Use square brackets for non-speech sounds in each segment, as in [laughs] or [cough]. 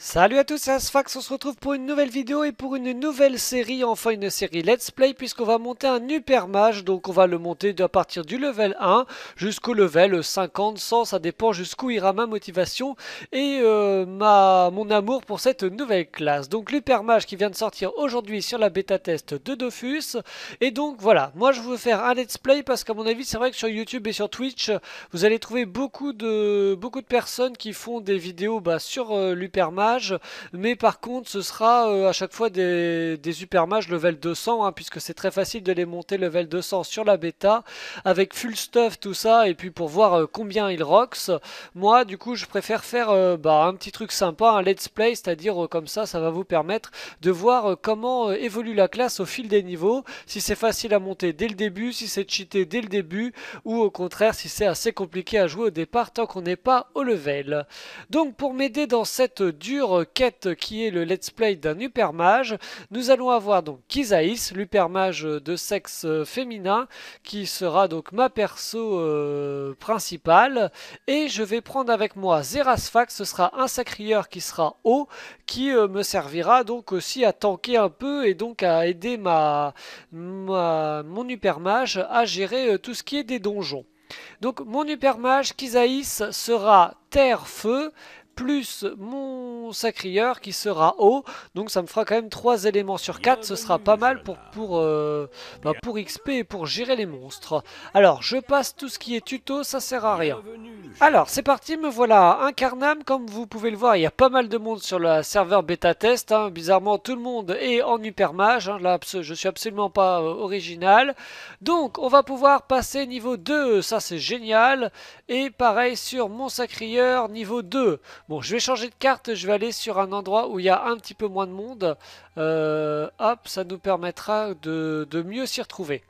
Salut à tous, c'est Asfax, on se retrouve pour une nouvelle vidéo et pour une nouvelle série, enfin une série Let's Play, puisqu'on va monter un Hyper donc on va le monter à partir du level 1 jusqu'au level 50, 100, ça dépend jusqu'où ira ma motivation et euh, ma, mon amour pour cette nouvelle classe. Donc l'Hyper qui vient de sortir aujourd'hui sur la bêta test de Dofus, et donc voilà, moi je veux faire un Let's Play parce qu'à mon avis c'est vrai que sur YouTube et sur Twitch, vous allez trouver beaucoup de, beaucoup de personnes qui font des vidéos bah, sur euh, mais par contre ce sera euh, à chaque fois des, des super mages level 200, hein, puisque c'est très facile de les monter level 200 sur la bêta, avec full stuff, tout ça, et puis pour voir euh, combien ils rocks. Moi du coup je préfère faire euh, bah, un petit truc sympa, un let's play, c'est-à-dire comme ça, ça va vous permettre de voir comment évolue la classe au fil des niveaux, si c'est facile à monter dès le début, si c'est cheaté dès le début, ou au contraire si c'est assez compliqué à jouer au départ tant qu'on n'est pas au level. Donc pour m'aider dans cette dure sur Quête qui est le let's play d'un hypermage Nous allons avoir donc Kizaïs, l'Upermage de sexe féminin qui sera donc ma perso euh, principale et je vais prendre avec moi Zerasfax, ce sera un sacrieur qui sera haut qui euh, me servira donc aussi à tanker un peu et donc à aider ma, mon hypermage à gérer euh, tout ce qui est des donjons. Donc mon hypermage Kizaïs sera terre-feu plus mon sacrieur qui sera haut. Donc ça me fera quand même 3 éléments sur 4. Ce sera pas mal pour, pour, euh, bah, pour XP et pour gérer les monstres. Alors, je passe tout ce qui est tuto, ça sert à rien. Alors, c'est parti, me voilà un Comme vous pouvez le voir, il y a pas mal de monde sur le serveur bêta test. Hein. Bizarrement, tout le monde est en hypermage. Hein. Là, je suis absolument pas euh, original. Donc, on va pouvoir passer niveau 2. Ça, c'est génial. Et pareil sur mon sacrieur, niveau 2. Bon, je vais changer de carte. Je vais aller sur un endroit où il y a un petit peu moins de monde. Euh, hop, ça nous permettra de, mieux s'y retrouver.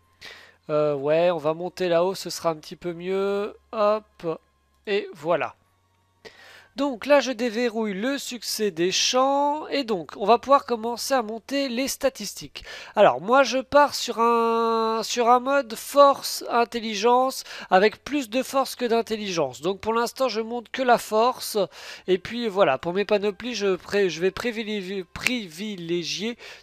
Euh, ouais, on va monter là-haut, ce sera un petit peu mieux. Hop, et voilà. Donc là, je déverrouille le succès des champs. Et donc, on va pouvoir commencer à monter les statistiques. Alors, moi, je pars sur un, sur un mode force-intelligence, avec plus de force que d'intelligence. Donc, pour l'instant, je monte que la force. Et puis, voilà, pour mes panoplies, je, vais privilégier,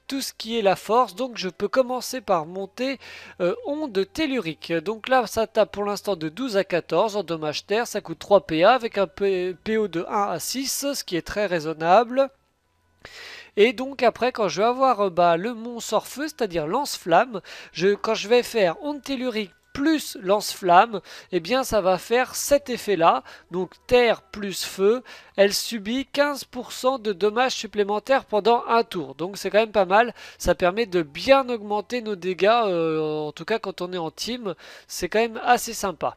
tout ce qui est la force. Donc, je peux commencer par monter euh, onde tellurique. Donc là, ça tape pour l'instant de 12 à 14 en dommage terre. Ça coûte 3 PA avec un PO de 1 à 6, ce qui est très raisonnable. Et donc après, quand je vais avoir bah, le mont Sorfeu, c'est-à-dire lance-flamme, je, quand je vais faire tellurique plus lance-flamme, eh bien ça va faire cet effet-là. Donc terre plus feu, elle subit 15% de dommages supplémentaires pendant un tour. Donc c'est quand même pas mal, ça permet de bien augmenter nos dégâts, euh, en tout cas quand on est en team, c'est quand même assez sympa.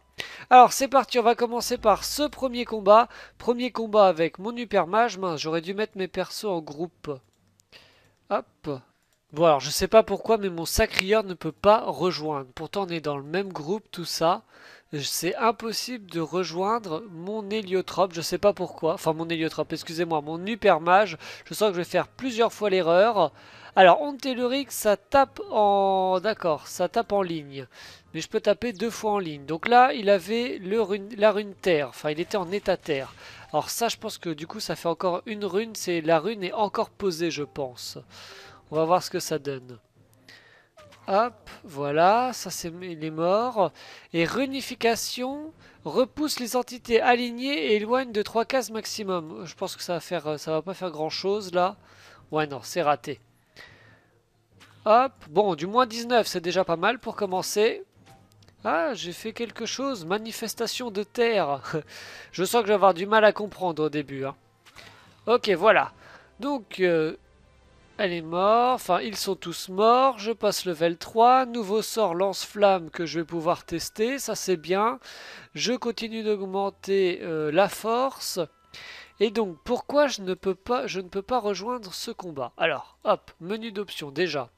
Alors c'est parti, on va commencer par ce premier combat. Premier combat avec mon hypermage, j'aurais dû mettre mes persos en groupe. Hop Bon alors je sais pas pourquoi mais mon sacrieur ne peut pas rejoindre. Pourtant on est dans le même groupe tout ça. Euh, c'est impossible de rejoindre mon héliotrope, je sais pas pourquoi. Enfin mon héliotrope, excusez-moi, mon hypermage. Je sens que je vais faire plusieurs fois l'erreur. Alors on ça tape en... D'accord, ça tape en ligne. Mais je peux taper deux fois en ligne. Donc là il avait la rune terre, enfin il était en état terre. Alors ça je pense que du coup ça fait encore une rune, c'est la rune est encore posée je pense. On va voir ce que ça donne. Hop, voilà, ça c'est il est mort. Et réunification repousse les entités alignées et éloigne de 3 cases maximum. Je pense que ça va faire ça va pas faire grand chose là. Ouais non, c'est raté. Hop, bon, du moins 19, c'est déjà pas mal pour commencer. Ah, j'ai fait quelque chose, manifestation de terre. [laughs] je sens que je vais avoir du mal à comprendre au début. Hein. Ok, voilà. Donc, euh, elle est morte, enfin ils sont tous morts, je passe level 3, nouveau sort lance-flamme que je vais pouvoir tester, ça c'est bien. Je continue d'augmenter euh, la force. Et donc pourquoi je ne peux pas, je ne peux pas rejoindre ce combat Alors, hop, menu d'options déjà.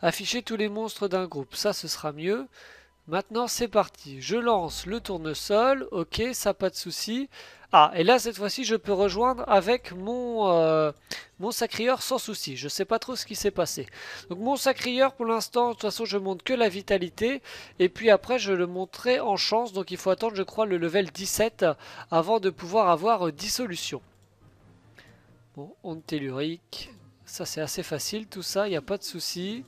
Afficher tous les monstres d'un groupe, ça ce sera mieux. Maintenant, c'est parti. Je lance le tournesol. Ok, ça, pas de souci. Ah, et là, cette fois-ci, je peux rejoindre avec mon, euh, mon sacrieur sans souci. Je ne sais pas trop ce qui s'est passé. Donc, mon sacrieur, pour l'instant, de toute façon, je monte que la vitalité. Et puis après, je le montrerai en chance. Donc, il faut attendre, je crois, le level 17 avant de pouvoir avoir euh, dissolution. Bon, onde tellurique. Ça, c'est assez facile, tout ça. Il n'y a pas de souci.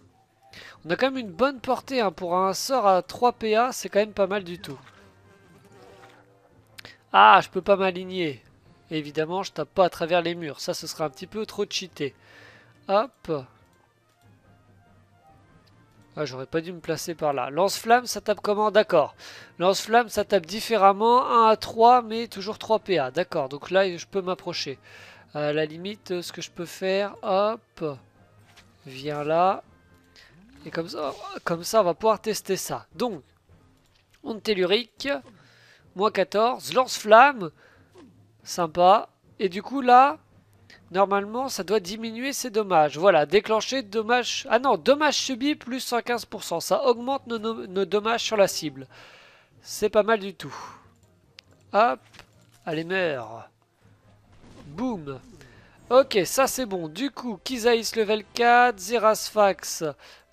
On a quand même une bonne portée hein, pour un sort à 3 PA, c'est quand même pas mal du tout. Ah, je peux pas m'aligner. Évidemment, je tape pas à travers les murs. Ça, ce serait un petit peu trop cheaté. Hop. Ah, j'aurais pas dû me placer par là. Lance-flamme, ça tape comment D'accord. Lance-flamme, ça tape différemment. 1 à 3, mais toujours 3 PA. D'accord, donc là, je peux m'approcher. À la limite, ce que je peux faire... Hop. Viens là. Et comme ça, on va pouvoir tester ça. Donc, onde tellurique, moins 14, lance-flamme, sympa. Et du coup, là, normalement, ça doit diminuer ses dommages. Voilà, déclencher dommages... Ah non, dommages subis plus 115%. Ça augmente nos, dommages sur la cible. C'est pas mal du tout. Hop, allez, meurs. Boum. Ok, ça c'est bon. Du coup, Kizaïs level 4, Zerasfax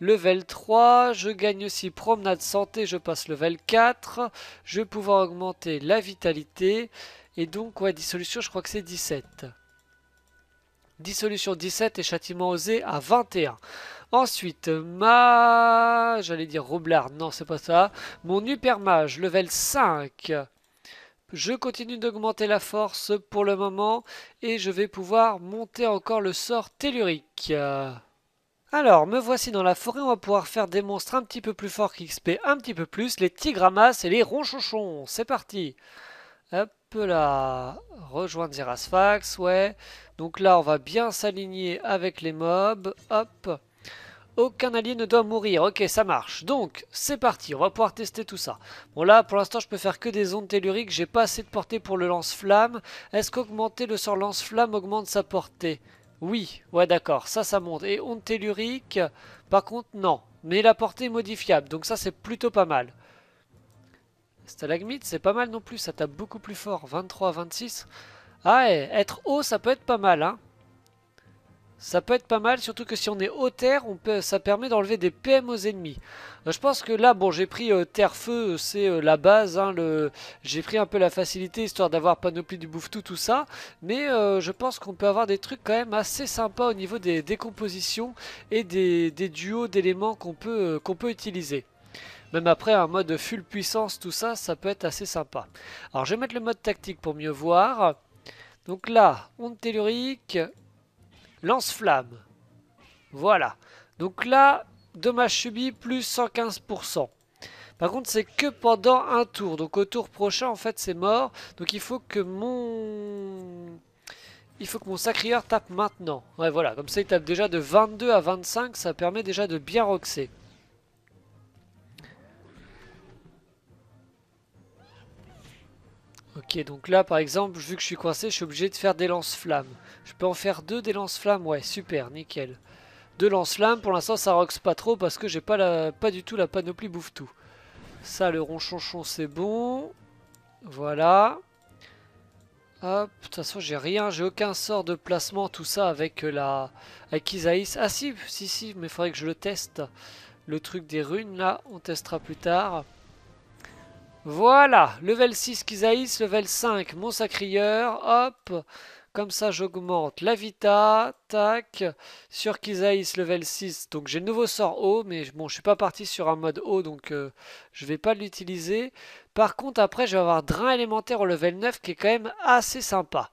Level 3, je gagne aussi promenade santé, je passe level 4. Je vais pouvoir augmenter la vitalité. Et donc, ouais, dissolution, je crois que c'est 17. Dissolution 17 et châtiment osé à 21. Ensuite, ma... J'allais dire roublard, non, c'est pas ça. Mon hypermage level 5. Je continue d'augmenter la force pour le moment et je vais pouvoir monter encore le sort tellurique. Alors, me voici dans la forêt, on va pouvoir faire des monstres un petit peu plus forts qu'XP, un petit peu plus, les tigramas et les ronchonchons. C'est parti Hop là, rejoindre Zerasfax, ouais. Donc là, on va bien s'aligner avec les mobs, hop. Aucun allié ne doit mourir, ok ça marche. Donc c'est parti, on va pouvoir tester tout ça. Bon là pour l'instant je peux faire que des ondes telluriques, j'ai pas assez de portée pour le lance-flamme. Est-ce qu'augmenter le sort lance-flamme augmente sa portée oui, ouais d'accord, ça ça monte. Et on tellurique, par contre non. Mais la portée est modifiable, donc ça c'est plutôt pas mal. Stalagmite, c'est pas mal non plus, ça tape beaucoup plus fort. 23, 26. Ah, être haut, ça peut être pas mal, hein. Ça peut être pas mal, surtout que si on est au terre, ça permet d'enlever des PM aux ennemis. Euh, je pense que là, bon, j'ai pris euh, terre-feu, euh, c'est la base. Hein, j'ai pris un peu la facilité, histoire d'avoir panoplie du bouffe-tout, tout ça. Mais je pense qu'on peut avoir des trucs quand même assez sympas au niveau des décompositions et des, duos d'éléments qu'on peut, qu'on peut utiliser. Même après un mode full puissance, tout ça, ça peut être assez sympa. Alors je vais mettre le mode tactique pour mieux voir. Donc là, onde tellurique, Lance-flamme. Voilà. Donc là, dommage subi plus 115%. Par contre, c'est que pendant un tour. Donc au tour prochain, en fait, c'est mort. Donc il faut que mon... Il faut que mon sacrieur tape maintenant. Ouais, voilà. Comme ça, il tape déjà de 22 à 25. Ça permet déjà de bien roxer. donc là, par exemple, vu que je suis coincé, je suis obligé de faire des lance-flammes. Je peux en faire deux des lance-flammes, ouais, super, nickel. Deux lance-flammes, pour l'instant, ça roxe pas trop parce que j'ai pas, la... pas du tout la panoplie bouffe-tout. Ça, le ronchonchon, c'est bon. Voilà. Hop, de toute façon, j'ai rien, j'ai aucun sort de placement, tout ça, avec euh, la... Avec Isaïs. Ah si, si, si, mais faudrait que je le teste. Le truc des runes, là, on testera plus tard. Voilà, level 6 Kisaïs, level 5 mon sacrieur, hop, comme ça j'augmente la vita, tac, sur Kisaïs level 6, donc j'ai le nouveau sort haut, mais bon je suis pas parti sur un mode haut, donc euh, je vais pas l'utiliser. Par contre après je vais avoir drain élémentaire au level 9 qui est quand même assez sympa.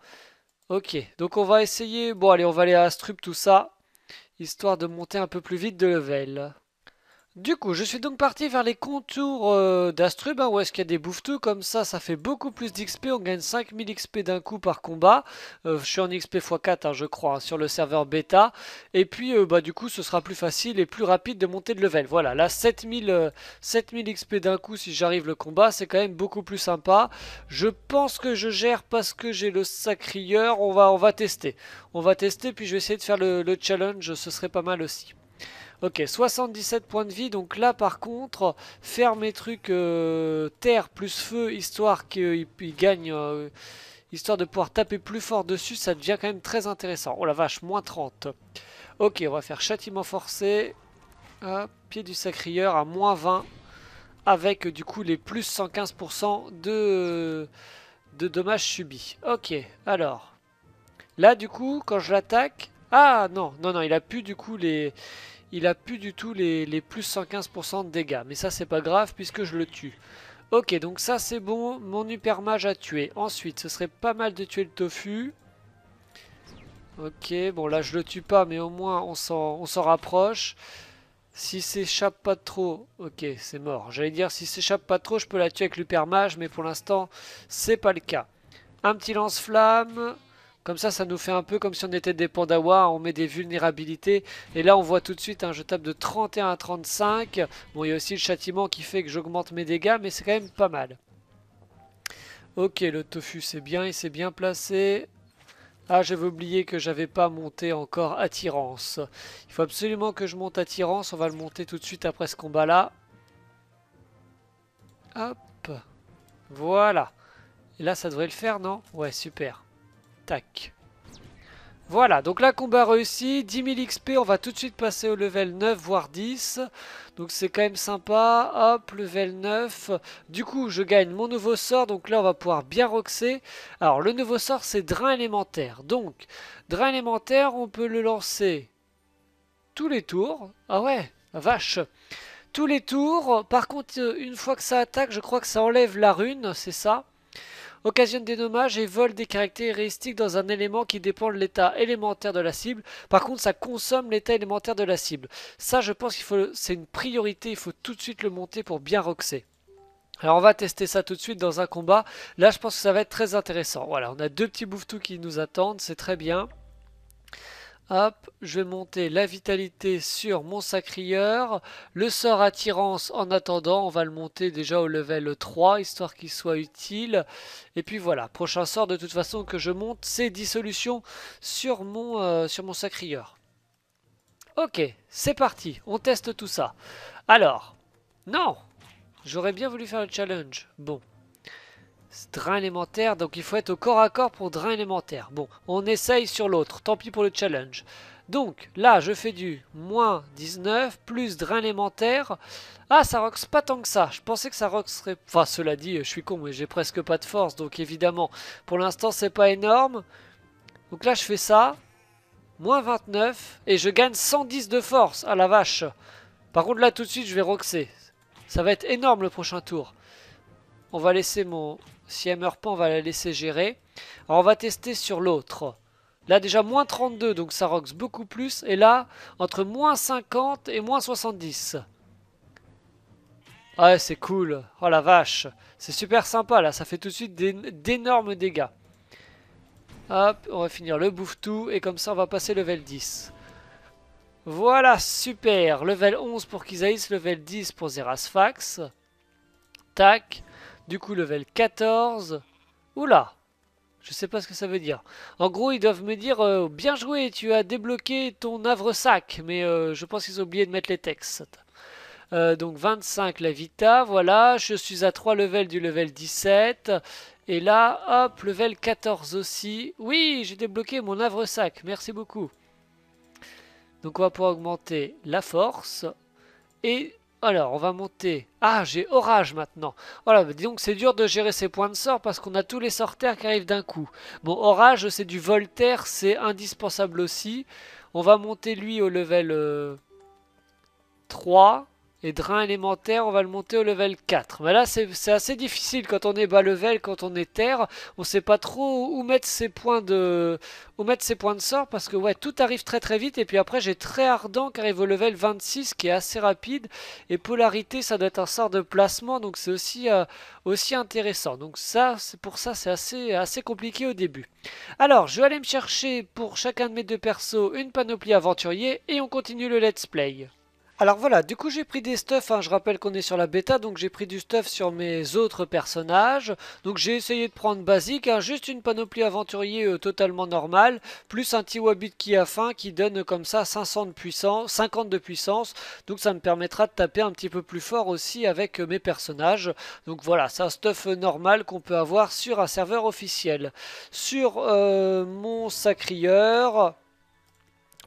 Ok, donc on va essayer, bon allez on va aller à Astrup tout ça, histoire de monter un peu plus vite de level. Du coup, je suis donc parti vers les contours euh, hein, où est-ce qu'il y a des bouffetous, comme ça, ça fait beaucoup plus d'XP, on gagne 5000 XP d'un coup par combat, euh, je suis en XP x4, hein, je crois, hein, sur le serveur bêta, et puis, euh, bah, du coup, ce sera plus facile et plus rapide de monter de level, voilà, là, 7000, 7000 XP d'un coup, si j'arrive le combat, c'est quand même beaucoup plus sympa, je pense que je gère parce que j'ai le sacrieur, on va, on va tester, on va tester, puis je vais essayer de faire le challenge, ce serait pas mal aussi. Ok, 77 points de vie. Donc là, par contre, faire mes trucs euh, terre plus feu, histoire qu'il gagne... Euh, histoire de pouvoir taper plus fort dessus, ça devient quand même très intéressant. Oh la vache, moins 30. Ok, on va faire châtiment forcé. pied du sacrieur à moins 20. Avec du coup les plus 115% de, de dommages subis. Ok, alors. Là du coup, quand je l'attaque... Ah non, non, non, il a plus du coup les il a plus du tout les, plus 115% de dégâts. Mais ça, c'est pas grave puisque je le tue. Ok, donc ça, c'est bon. Mon hypermage a tué. Ensuite, ce serait pas mal de tuer le tofu. Ok, bon là, je le tue pas, mais au moins, on s'en rapproche. Si s'échappe pas trop, ok, c'est mort. J'allais dire, si s'échappe pas trop, je peux la tuer avec l'hypermage, mais pour l'instant, c'est pas le cas. Un petit lance-flamme. Comme ça, ça nous fait un peu comme si on était des Pandawa, on met des vulnérabilités. Et là, on voit tout de suite, hein, je tape de 31 à 35. Bon, il y a aussi le châtiment qui fait que j'augmente mes dégâts, mais c'est quand même pas mal. Ok, le tofu, c'est bien, il s'est bien placé. Ah, j'avais oublié que j'avais pas monté encore attirance. Il faut absolument que je monte attirance, on va le monter tout de suite après ce combat-là. Hop, voilà. Et là, ça devrait le faire, non Ouais, super. Voilà, donc là, combat réussi, 10 000 XP, on va tout de suite passer au level 9, voire 10. Donc c'est quand même sympa, hop, level 9. Du coup, je gagne mon nouveau sort, donc là, on va pouvoir bien roxer. Alors, le nouveau sort, c'est Drain élémentaire. Donc, Drain élémentaire, on peut le lancer tous les tours. Ah ouais, vache tous les tours. Par contre, euh, une fois que ça attaque, je crois que ça enlève la rune, c'est ça occasionne des dommages et vole des caractéristiques dans un élément qui dépend de l'état élémentaire de la cible. Par contre, ça consomme l'état élémentaire de la cible. Ça, je pense qu'il faut, c'est une priorité. Il faut tout de suite le monter pour bien roxer. Alors on va tester ça tout de suite dans un combat. Là, je pense que ça va être très intéressant. Voilà, on a deux petits tout qui nous attendent. C'est très bien. Hop, je vais monter la vitalité sur mon sacrieur. Le sort attirance, en attendant, on va le monter déjà au level 3, histoire qu'il soit utile. Et puis voilà, prochain sort de toute façon que je monte, c'est dissolution sur mon, euh, sur mon sacrieur. Ok, c'est parti, on teste tout ça. Alors, non, j'aurais bien voulu faire le challenge. Bon, Drain élémentaire, donc il faut être au corps à corps pour drain élémentaire. Bon, on essaye sur l'autre, tant pis pour le challenge. Donc, là, je fais du moins 19, plus drain élémentaire. Ah, ça roxe pas tant que ça. Je pensais que ça roxerait... Enfin, cela dit, je suis con, mais j'ai presque pas de force, donc évidemment, pour l'instant, c'est pas énorme. Donc là, je fais ça, moins 29, et je gagne 110 de force, à ah, la vache. Par contre, là, tout de suite, je vais roxer. Ça va être énorme le prochain tour. On va laisser mon, si elle meurt pas, on va la laisser gérer. Alors on va tester sur l'autre. Là déjà moins 32, donc ça roxe beaucoup plus. Et là, entre moins 50 et moins 70. Ah ouais, c'est cool. Oh la vache. C'est super sympa là, ça fait tout de suite d'énormes dégâts. Hop, on va finir le bouffe-tout et comme ça on va passer level 10. Voilà, super. Level 11 pour Kizaïs, level 10 pour Zerasfax. Tac. Du coup, level 14. Oula Je sais pas ce que ça veut dire. En gros, ils doivent me dire euh, Bien joué, tu as débloqué ton havre-sac. Mais euh, je pense qu'ils ont oublié de mettre les textes. Euh, donc 25 la Vita, voilà. Je suis à 3 levels du level 17. Et là, hop, level 14 aussi. Oui, j'ai débloqué mon havre-sac. Merci beaucoup. Donc on va pouvoir augmenter la force. Et alors, on va monter. Ah, j'ai orage maintenant. Voilà, mais dis donc c'est dur de gérer ces points de sort parce qu'on a tous les sorters qui arrivent d'un coup. Bon, orage, c'est du voltaire, c'est indispensable aussi. On va monter lui au level 3. Euh, et drain élémentaire, on va le monter au level 4. Mais là, c'est assez difficile quand on est bas level, quand on est terre. On sait pas trop où mettre ses points de, où mettre ses points de sort parce que ouais, tout arrive très très vite. Et puis après, j'ai très ardent qui arrive au level 26 qui est assez rapide. Et polarité, ça doit être un sort de placement, donc c'est aussi, euh, aussi intéressant. Donc ça, c'est pour ça, c'est assez, assez compliqué au début. Alors, je vais aller me chercher pour chacun de mes deux persos une panoplie aventurier et on continue le let's play. Alors voilà, du coup j'ai pris des stuffs, hein. je rappelle qu'on est sur la bêta, donc j'ai pris du stuff sur mes autres personnages. Donc j'ai essayé de prendre basique, hein. juste une panoplie aventurier euh, totalement normale, plus un Tiwabit qui a faim, qui donne comme ça 500 de puissance, 50 de puissance. Donc ça me permettra de taper un petit peu plus fort aussi avec euh, mes personnages. Donc voilà, c'est un stuff euh, normal qu'on peut avoir sur un serveur officiel. Sur mon sacrieur...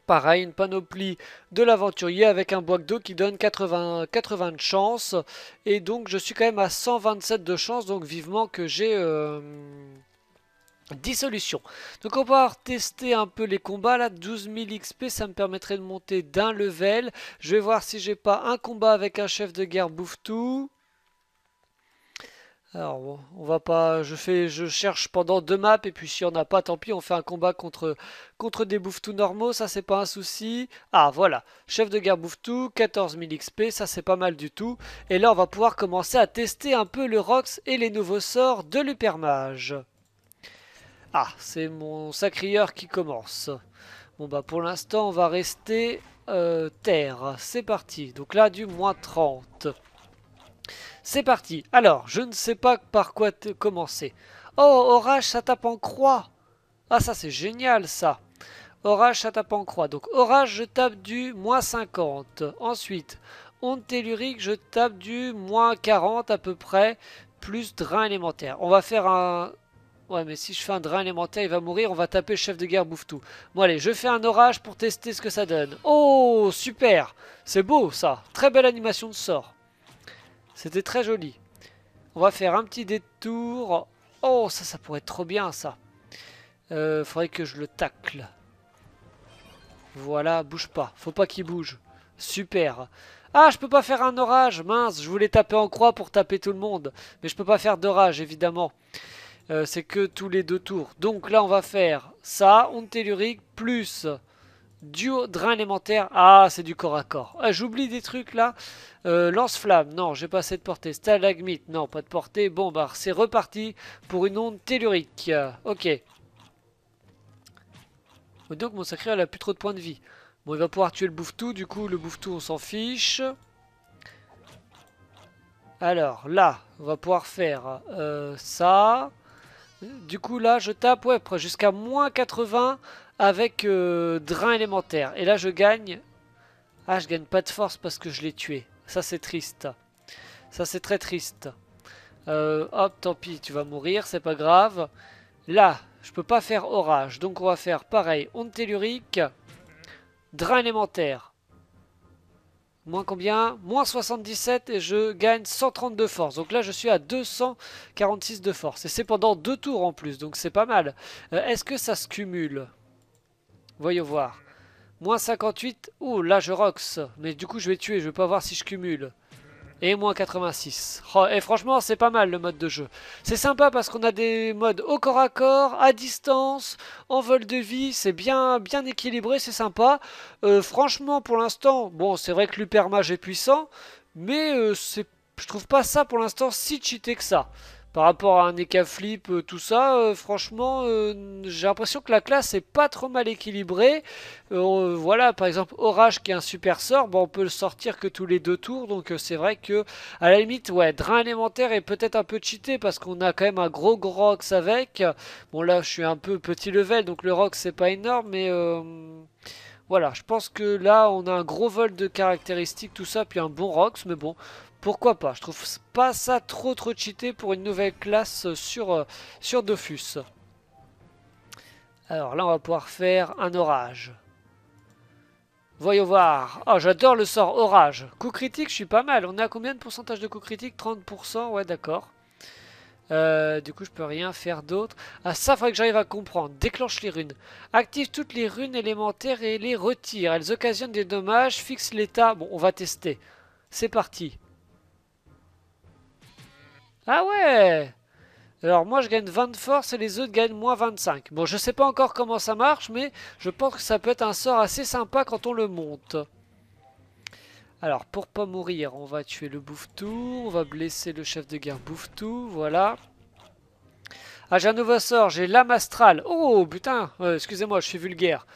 Pareil, une panoplie de l'aventurier avec un boîte d'eau qui donne 80, 80 de chance. Et donc je suis quand même à 127 de chance, donc vivement que j'ai... Euh, dissolution. Donc on va tester un peu les combats là, 12 000 XP ça me permettrait de monter d'un level. Je vais voir si j'ai pas un combat avec un chef de guerre bouffe tout. Alors on va pas, je fais, je cherche pendant deux maps et puis si on n'a pas, tant pis, on fait un combat contre contre des bouffetous normaux, ça c'est pas un souci. Ah voilà, chef de guerre bouffetou, 14 000 XP, ça c'est pas mal du tout. Et là on va pouvoir commencer à tester un peu le Rox et les nouveaux sorts de l'Upermage. Ah, c'est mon sacrieur qui commence. Bon bah pour l'instant on va rester euh, terre, c'est parti. Donc là du moins 30. C'est parti. Alors, je ne sais pas par quoi te commencer. Oh, orage, ça tape en croix. Ah, ça, c'est génial, ça. Orage, ça tape en croix. Donc, orage, je tape du moins 50. Ensuite, onde tellurique, je tape du moins 40 à peu près, plus drain élémentaire. On va faire un... Ouais, mais si je fais un drain élémentaire, il va mourir. On va taper chef de guerre bouffe tout. Bon, allez, je fais un orage pour tester ce que ça donne. Oh, super C'est beau, ça. Très belle animation de sort. C'était très joli. On va faire un petit détour. Oh, ça, ça pourrait être trop bien, ça. Euh, faudrait que je le tacle. Voilà, bouge pas. Faut pas qu'il bouge. Super. Ah, je peux pas faire un orage, mince, je voulais taper en croix pour taper tout le monde. Mais je peux pas faire d'orage, évidemment. Euh, c'est que tous les deux tours. Donc là, on va faire ça, onde tellurique, plus Duo, drain élémentaire. Ah, c'est du corps à corps. Ah, j'oublie des trucs là. Euh, lance-flamme, non, j'ai pas assez de portée. Stalagmite, non, pas de portée. Bon, bah, c'est reparti pour une onde tellurique. ok. Oh, donc, mon sacré, elle a plus trop de points de vie. Bon, il va pouvoir tuer le tout. Du coup, le tout on s'en fiche. Alors, là, on va pouvoir faire euh, ça. Du coup, là, je tape, ouais, jusqu'à moins 80 avec euh, drain élémentaire. Et là, je gagne. Ah, je gagne pas de force parce que je l'ai tué. Ça, c'est triste. Ça, c'est très triste. Euh, hop, tant pis, tu vas mourir, c'est pas grave. Là, je peux pas faire orage. Donc, on va faire pareil. Onde tellurique. Drain élémentaire. Moins combien Moins 77 et je gagne 132 force. Donc là, je suis à 246 de force. Et c'est pendant deux tours en plus, donc c'est pas mal. Euh, est-ce que ça se cumule Voyons voir. Moins 58. ou là je rox. Mais du coup je vais tuer, je vais pas voir si je cumule. Et moins 86. et franchement c'est pas mal le mode de jeu. C'est sympa parce qu'on a des modes au corps à corps, à distance, en vol de vie. C'est bien, bien équilibré, c'est sympa. Euh, franchement pour l'instant, bon c'est vrai que l'Upermage est puissant. Mais euh, je trouve pas ça pour l'instant si cheaté que ça. Par rapport à un Eka Flip, euh, tout ça, euh, franchement, euh, j'ai l'impression que la classe n'est pas trop mal équilibrée. voilà, par exemple, Orage qui est un super sort, bon, on peut le sortir que tous les deux tours, donc c'est vrai que, à la limite, ouais, Drain élémentaire est peut-être un peu cheaté parce qu'on a quand même un gros Grox avec. Bon, là, je suis un peu petit level, donc le Rock, c'est pas énorme, mais... Voilà, je pense que là, on a un gros vol de caractéristiques, tout ça, puis un bon Rox, mais bon, pourquoi pas. Je trouve pas ça trop trop cheaté pour une nouvelle classe euh, sur, euh, sur Dofus. Alors là, on va pouvoir faire un orage. Voyons voir. Oh, j'adore le sort orage. Coup critique, je suis pas mal. On a combien de pourcentage de coup critique 30%, ouais, d'accord. Euh, du coup, je peux rien faire d'autre. Ah, ça, faudrait que j'arrive à comprendre. Déclenche les runes. Active toutes les runes élémentaires et les retire. Elles occasionnent des dommages, fixe l'état. Bon, on va tester. C'est parti. Ah ouais Alors, moi, je gagne 20 de force et les autres gagnent moins 25. Bon, je sais pas encore comment ça marche, mais je pense que ça peut être un sort assez sympa quand on le monte. Alors, pour pas mourir, on va tuer le bouffetou, on va blesser le chef de guerre bouffetou, voilà. Ah, j'ai un nouveau sort, j'ai l'âme astrale. Oh, putain, euh, excusez-moi, je suis vulgaire.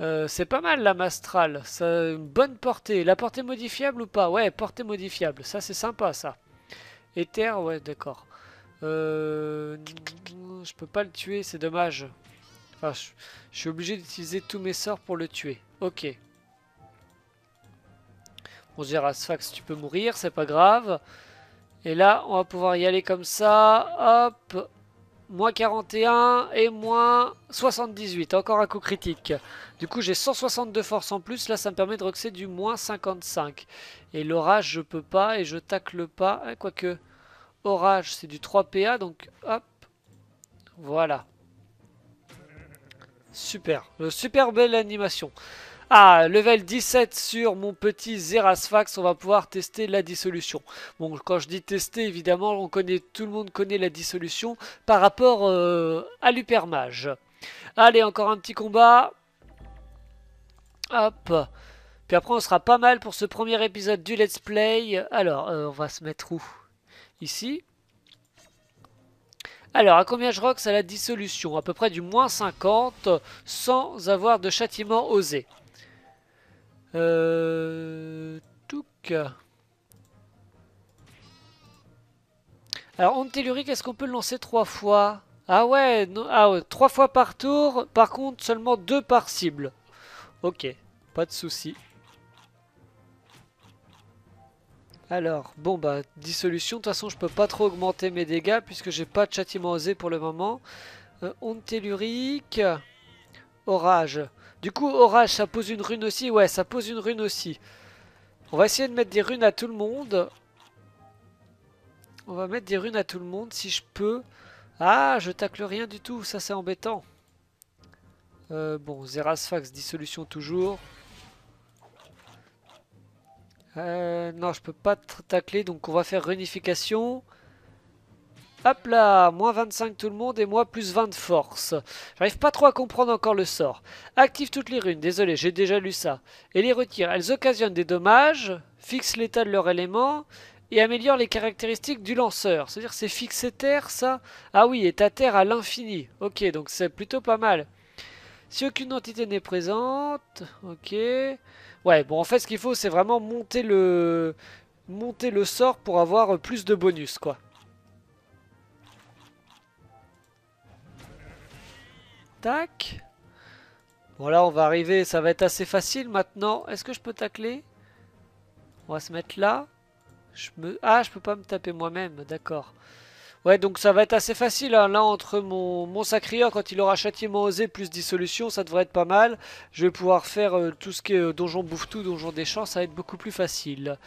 Euh, c'est pas mal la astrale, ça une bonne portée. La portée modifiable ou pas Ouais, portée modifiable, ça c'est sympa ça. Éther, ouais, d'accord. Euh, je peux pas le tuer, c'est dommage. Enfin, je suis obligé d'utiliser tous mes sorts pour le tuer. Ok, on se dira, Sfax, tu peux mourir, c'est pas grave. Et là, on va pouvoir y aller comme ça. Hop Moins 41 et moins 78. Encore un coup critique. Du coup, j'ai 162 forces en plus. Là, ça me permet de roxer du moins 55. Et l'orage, je peux pas et je tacle pas. Eh, quoique, orage, c'est du 3 PA. Donc, hop Voilà. Super. Euh, super belle animation. Ah, level 17 sur mon petit Zerasfax, on va pouvoir tester la dissolution. Bon, quand je dis tester, évidemment, on connaît, tout le monde connaît la dissolution par rapport euh, à l'Upermage. Allez, encore un petit combat. Hop. Puis après, on sera pas mal pour ce premier épisode du Let's Play. Alors, euh, on va se mettre où Ici. Alors, à combien je rock à la dissolution À peu près du moins 50, sans avoir de châtiment osé. Euh... Alors, on tellurique, est-ce qu'on peut le lancer trois fois Ah ouais, non, ah trois fois par tour, par contre seulement deux par cible. Ok, pas de souci. Alors, bon bah, dissolution, de toute façon je peux pas trop augmenter mes dégâts puisque j'ai pas de châtiment osé pour le moment. Euh, tellurique, orage. Du coup, orage, ça pose une rune aussi. Ouais, ça pose une rune aussi. On va essayer de mettre des runes à tout le monde. On va mettre des runes à tout le monde si je peux. Ah, je tacle rien du tout. Ça, c'est embêtant. Euh, bon, Zerasfax, dissolution toujours. Euh, non, je peux pas tacler, donc on va faire runification. Hop là, moins 25 tout le monde et moi plus 20 de force. J'arrive pas trop à comprendre encore le sort. Active toutes les runes, désolé, j'ai déjà lu ça. Et les retire, elles occasionnent des dommages, fixent l'état de leur élément et améliorent les caractéristiques du lanceur. C'est-à-dire c'est fixé terre ça Ah oui, état terre à l'infini. Ok, donc c'est plutôt pas mal. Si aucune entité n'est présente, ok. Ouais, bon en fait ce qu'il faut c'est vraiment monter le... monter le sort pour avoir plus de bonus quoi. Tac. Voilà, on va arriver. Ça va être assez facile maintenant. Est-ce que je peux tacler On va se mettre là. Je Ah, je peux pas me taper moi-même. D'accord. Ouais, donc ça va être assez facile. Hein. Là, entre mon, mon quand il aura châtiment osé plus dissolution, ça devrait être pas mal. Je vais pouvoir faire euh, tout ce qui est euh, donjon bouffe tout, donjon des champs. Ça va être beaucoup plus facile.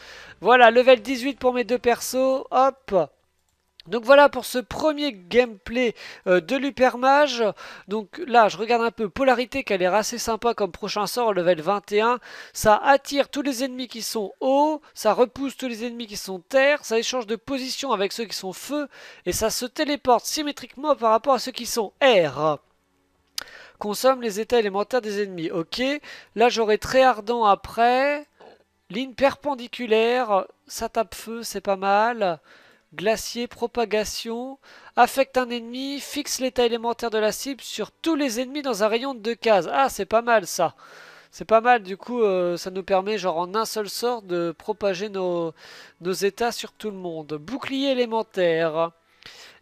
Voilà, level 18 pour mes deux persos. Hop donc voilà pour ce premier gameplay euh, de l'Upermage. Donc là, je regarde un peu Polarité qu'elle a l'air assez sympa comme prochain sort, level 21. Ça attire tous les ennemis qui sont haut, ça repousse tous les ennemis qui sont terre, ça échange de position avec ceux qui sont feu, et ça se téléporte symétriquement par rapport à ceux qui sont air consomme les états élémentaires des ennemis. Ok, là j'aurai très ardent après. Ligne perpendiculaire, ça tape feu, c'est pas mal glacier, propagation, affecte un ennemi, fixe l'état élémentaire de la cible sur tous les ennemis dans un rayon de deux cases. Ah, c'est pas mal ça. C'est pas mal, du coup, euh, ça nous permet, genre, en un seul sort, de propager nos, nos états sur tout le monde. Bouclier élémentaire.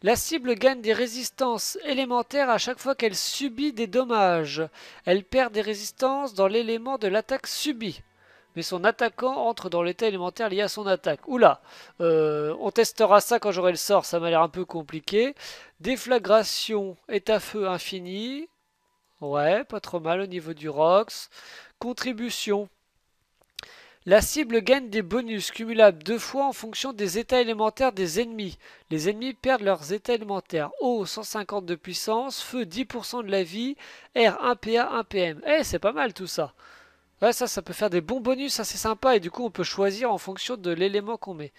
La cible gagne des résistances élémentaires à chaque fois qu'elle subit des dommages. Elle perd des résistances dans l'élément de l'attaque subie mais son attaquant entre dans l'état élémentaire lié à son attaque. Oula, euh, on testera ça quand j'aurai le sort, ça m'a l'air un peu compliqué. Déflagration, état feu infini. Ouais, pas trop mal au niveau du ROX. Contribution. La cible gagne des bonus cumulables deux fois en fonction des états élémentaires des ennemis. Les ennemis perdent leurs états élémentaires. Eau, 150 de puissance. Feu, 10% de la vie. R, 1 PA, 1 PM. Eh, c'est pas mal tout ça ça, ça peut faire des bons bonus assez sympa, Et du coup, on peut choisir en fonction de l'élément qu'on met.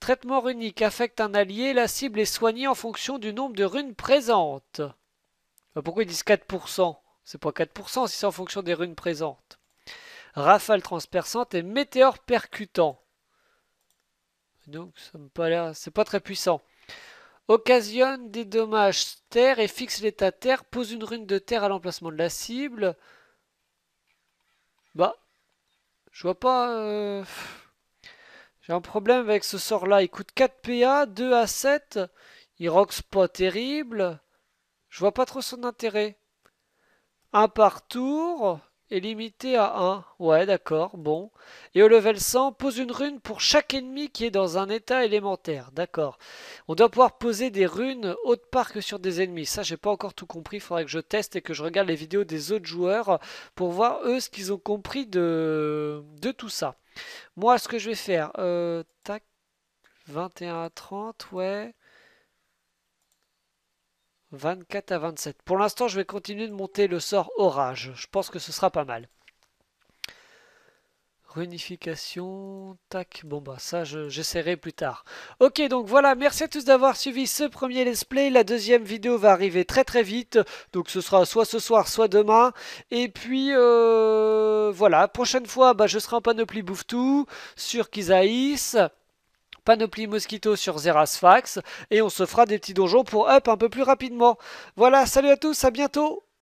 Traitement runique, affecte un allié. La cible est soignée en fonction du nombre de runes présentes. Euh, pourquoi ils disent 4% C'est pas 4% si c'est en fonction des runes présentes. Rafale transperçante et météore percutant. Donc ça me pas C'est pas très puissant. Occasionne des dommages terre et fixe l'état terre. Pose une rune de terre à l'emplacement de la cible. Bah, je vois pas... Euh, j'ai un problème avec ce sort-là. Il coûte 4 PA, 2 à 7. Il rox pas terrible. Je vois pas trop son intérêt. Un par tour est limité à 1. Ouais, d'accord, bon. Et au level 100, pose une rune pour chaque ennemi qui est dans un état élémentaire. D'accord. On doit pouvoir poser des runes autre part que sur des ennemis. Ça, j'ai pas encore tout compris. Faudrait que je teste et que je regarde les vidéos des autres joueurs pour voir eux ce qu'ils ont compris de, de tout ça. Moi, ce que je vais faire... Euh, tac. 21 à 30, ouais. 24 à 27. Pour l'instant, je vais continuer de monter le sort Orage. Je pense que ce sera pas mal. Runification, tac, bon bah ça j'essaierai plus tard. Ok donc voilà, merci à tous d'avoir suivi ce premier let's play, la deuxième vidéo va arriver très très vite, donc ce sera soit ce soir soit demain, et puis euh, voilà, prochaine fois bah, je serai en panoplie bouffe sur Kizaïs, Panoplie Mosquito sur Zerasfax, et on se fera des petits donjons pour up un peu plus rapidement. Voilà, salut à tous, à bientôt